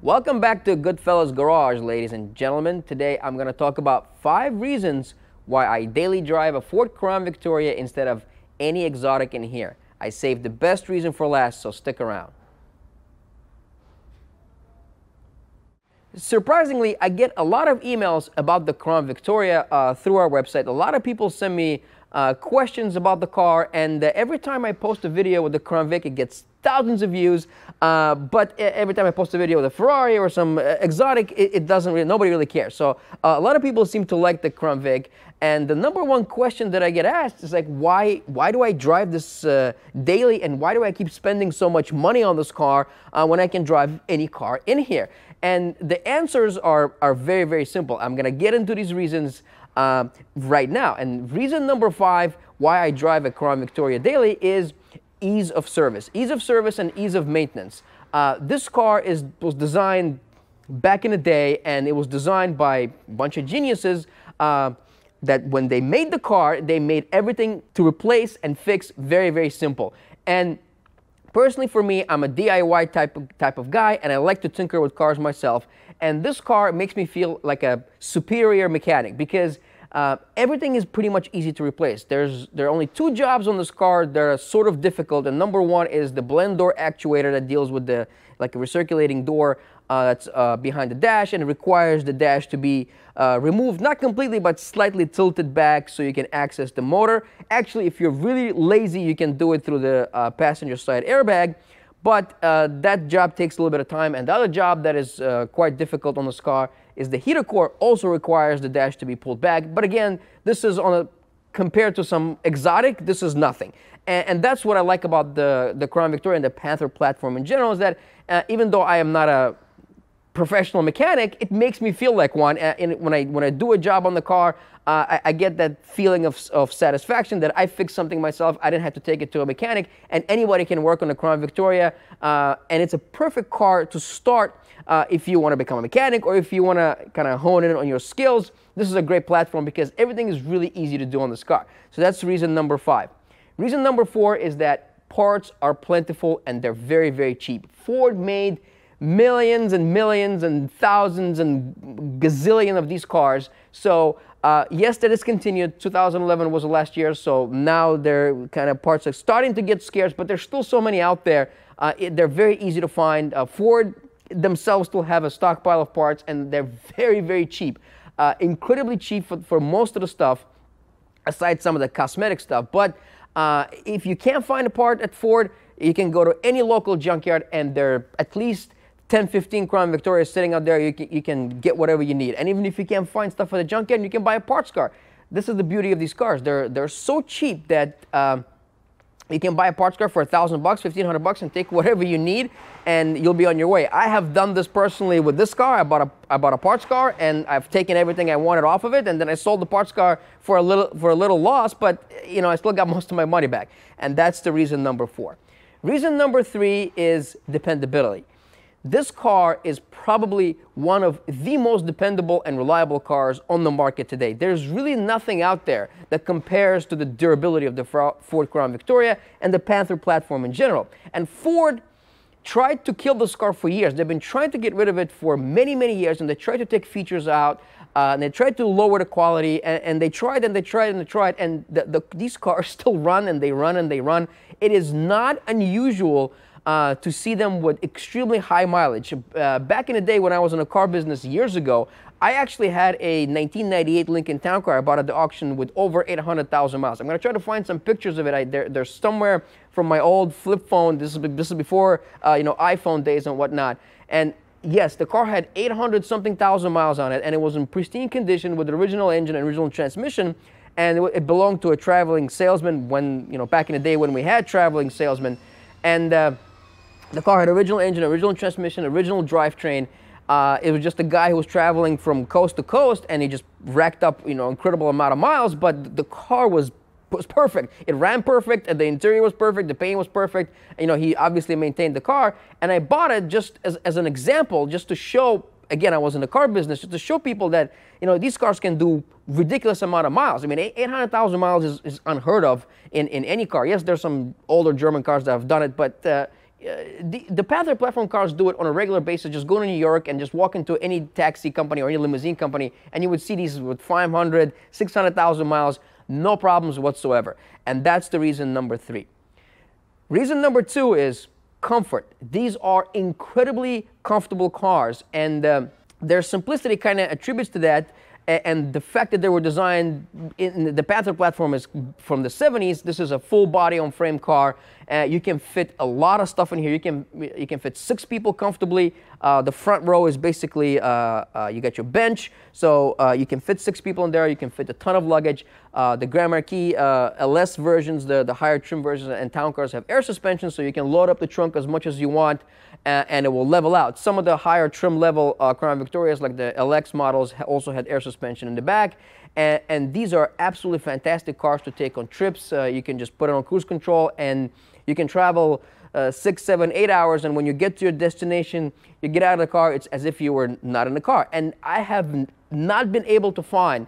Welcome back to Goodfellas Garage, ladies and gentlemen. Today I'm going to talk about five reasons why I daily drive a Ford Crown Victoria instead of any exotic in here. I saved the best reason for last, so stick around. Surprisingly, I get a lot of emails about the Crown Victoria uh, through our website. A lot of people send me uh, questions about the car, and uh, every time I post a video with the Crown Vic, it gets thousands of views. Uh, but every time I post a video with a Ferrari or some uh, exotic, it, it doesn't really, nobody really cares. So uh, a lot of people seem to like the Crown Vic. And the number one question that I get asked is like, why, why do I drive this uh, daily and why do I keep spending so much money on this car uh, when I can drive any car in here? And the answers are, are very, very simple. I'm gonna get into these reasons uh, right now. And reason number five, why I drive a Crown Victoria daily is ease of service. Ease of service and ease of maintenance. Uh, this car is, was designed back in the day, and it was designed by a bunch of geniuses uh, that when they made the car, they made everything to replace and fix very, very simple. And personally for me, I'm a DIY type of, type of guy, and I like to tinker with cars myself. And this car makes me feel like a superior mechanic because uh, everything is pretty much easy to replace. There's There are only two jobs on this car that are sort of difficult. And number one is the blend door actuator that deals with the like a recirculating door uh, that's uh, behind the dash and it requires the dash to be uh, removed, not completely, but slightly tilted back so you can access the motor. Actually, if you're really lazy, you can do it through the uh, passenger side airbag. But uh, that job takes a little bit of time. And the other job that is quite difficult on this car is the heater core also requires the dash to be pulled back. But again, this is on a compared to some exotic, this is nothing. And, and that's what I like about the, the Crown Victoria and the Panther platform in general is that uh, even though I am not a professional mechanic, it makes me feel like one. And uh, when I when I do a job on the car, uh, I, I, get that feeling of, of satisfaction that I fixed something myself. I didn't have to take it to a mechanic, and anybody can work on a Crown Victoria. Uh, and it's a perfect car to start uh, if you want to become a mechanic or if you want to kind of hone in on your skills. This is a great platform because everything is really easy to do on this car. So that's reason number five. Reason number four is that parts are plentiful and they're very very cheap. Ford made millions and millions and thousands and gazillion of these cars. So uh, yes, that is continued. 2011 was the last year, so now they're kind of parts are starting to get scarce, but there's still so many out there. Uh, it, they're very easy to find. Uh, Ford themselves still have a stockpile of parts, and they're very, very cheap. Uh, incredibly cheap for, for most of the stuff, aside some of the cosmetic stuff. But uh, if you can't find a part at Ford, you can go to any local junkyard, and they're at least 10, 15 crown Victoria sitting out there. You can, you can get whatever you need. And even if you can't find stuff for the junkyard, you can buy a parts car. This is the beauty of these cars. They're, they're so cheap that um, you can buy a parts car for a thousand bucks, fifteen hundred bucks, and take whatever you need, and you'll be on your way. I have done this personally with this car. I bought a I bought a parts car, and I've taken everything I wanted off of it, and then I sold the parts car for a little for a little loss, but you know I still got most of my money back, and that's the reason number four. Reason number three is dependability. This car is probably one of the most dependable and reliable cars on the market today. There's really nothing out there that compares to the durability of the Ford Crown Victoria and the Panther platform in general. And Ford tried to kill this car for years. They've been trying to get rid of it for many, many years, and they tried to take features out, uh, and they tried to lower the quality, and, and, they tried and they tried and they tried, and the, the, these cars still run and they run and they run. It is not unusual uh, to see them with extremely high mileage. Uh, back in the day when I was in a car business years ago, I actually had a 1998 Lincoln Town Car I bought at the auction with over 800,000 miles. I'm going to try to find some pictures of it. I, they're, they're somewhere from my old flip phone. This is, this is before uh, you know iPhone days and whatnot. And yes, the car had 800 something thousand miles on it, and it was in pristine condition with the original engine and original transmission. And it, it belonged to a traveling salesman when you know back in the day when we had traveling salesmen, and. Uh, the car had original engine, original transmission, original drivetrain. Uh, it was just a guy who was traveling from coast to coast, and he just racked up, you know, incredible amount of miles. But the car was was perfect. It ran perfect, and the interior was perfect, the paint was perfect. You know, he obviously maintained the car, and I bought it just as, as an example, just to show. Again, I was in the car business just to show people that you know these cars can do ridiculous amount of miles. I mean, 800,000 miles is, is unheard of in, in any car. Yes, there's some older German cars that have done it, but uh, uh, the, the Panther platform cars do it on a regular basis. Just go to New York and just walk into any taxi company or any limousine company, and you would see these with 500, 600,000 miles, no problems whatsoever. And that's the reason number three. Reason number two is comfort. These are incredibly comfortable cars, and uh, their simplicity kind of attributes to that and the fact that they were designed in the Panther platform is from the 70s. This is a full body on frame car. Uh, you can fit a lot of stuff in here. You can you can fit six people comfortably. Uh, the front row is basically uh, uh you got your bench, so uh, you can fit six people in there. You can fit a ton of luggage. Uh, the Grand Marquis LS versions, the the higher trim versions, and town cars have air suspension, so you can load up the trunk as much as you want and, and it will level out. Some of the higher trim level uh, Crown Victorias, like the LX models, also had air suspension in the back. And, and these are absolutely fantastic cars to take on trips. Uh, you can just put it on cruise control and you can travel uh, six, seven, eight hours. And when you get to your destination, you get out of the car, it's as if you were not in the car. And I have not been able to find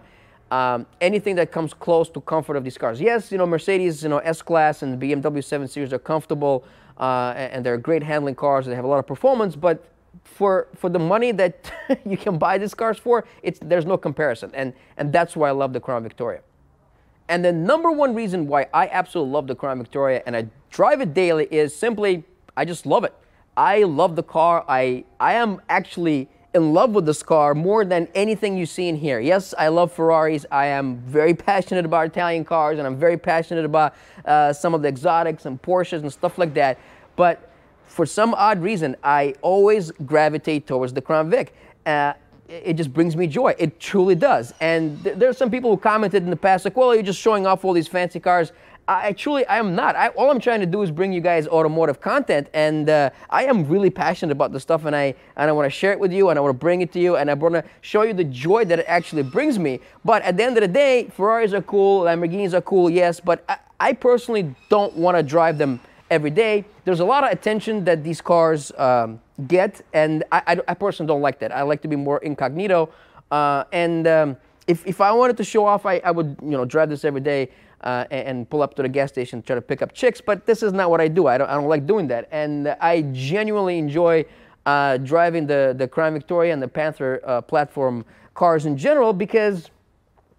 um, anything that comes close to comfort of these cars. Yes, you know, Mercedes, you know, S-Class and BMW 7 Series are comfortable, uh, and they're great handling cars they have a lot of performance, but for for the money that you can buy these cars for, it's there's no comparison, and and that's why I love the Crown Victoria. And the number one reason why I absolutely love the Crown Victoria and I drive it daily is simply I just love it. I love the car. I I am actually in love with this car more than anything you see in here. Yes, I love Ferraris. I am very passionate about Italian cars and I'm very passionate about uh, some of the exotics and Porsches and stuff like that. But for some odd reason, I always gravitate towards the Crown Vic. Uh, it just brings me joy. It truly does. And th there are some people who commented in the past, like, well, you're just showing off all these fancy cars. I truly, I am not. I, all I'm trying to do is bring you guys automotive content, and uh, I am really passionate about the stuff, and I and I want to share it with you, and I want to bring it to you, and I want to show you the joy that it actually brings me. But at the end of the day, Ferraris are cool, Lamborghinis are cool, yes, but I, I personally don't want to drive them every day. There's a lot of attention that these cars um, get, and I, I, I, personally don't like that. I like to be more incognito, uh, and um, if, if I wanted to show off, I, I would, you know, drive this every day uh, and, and, pull up to the gas station try to pick up chicks, but this is not what I do. I don't, I don't like doing that. And I genuinely enjoy uh, driving the, the Crown Victoria and the Panther uh, platform cars in general because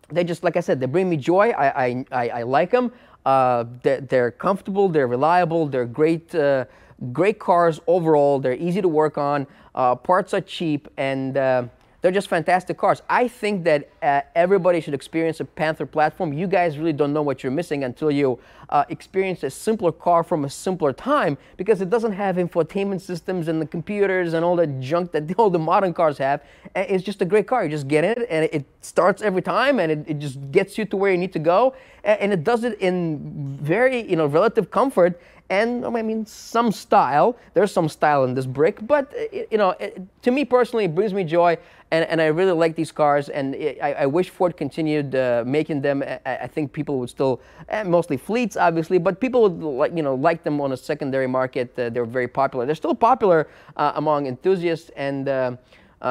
they just, like I said, they bring me joy. I, I, I, I like them. Uh, they're, they're, comfortable, they're reliable, they're great uh, great cars overall. They're easy to work on. Uh, parts are cheap, and uh, they're just fantastic cars. I think that uh, everybody should experience a Panther platform. You guys really don't know what you're missing until you uh, experience a simpler car from a simpler time because it doesn't have infotainment systems and the computers and all the junk that all the modern cars have. It's just a great car. You just get in it and it starts every time and it, it just gets you to where you need to go. And it does it in very, you know, relative comfort and I mean some style. There's some style in this brick, but uh, you know, it, uh, to me personally, it brings me joy, and, and I really like these cars, and I, I, wish Ford continued uh, making them. I, I, think people would still, eh, mostly fleets, obviously, but people would like you know like them on a secondary market. Uh, they're very popular. They're still popular uh, among enthusiasts and. Uh,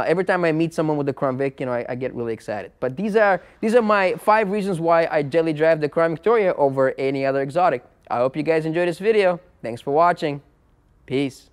every time I meet someone with the Crown Vic, you know, I, I, get really excited. But these are these are my five reasons why I daily drive the Crown Victoria over any other exotic. I hope you guys enjoyed this video. Thanks for watching. Peace.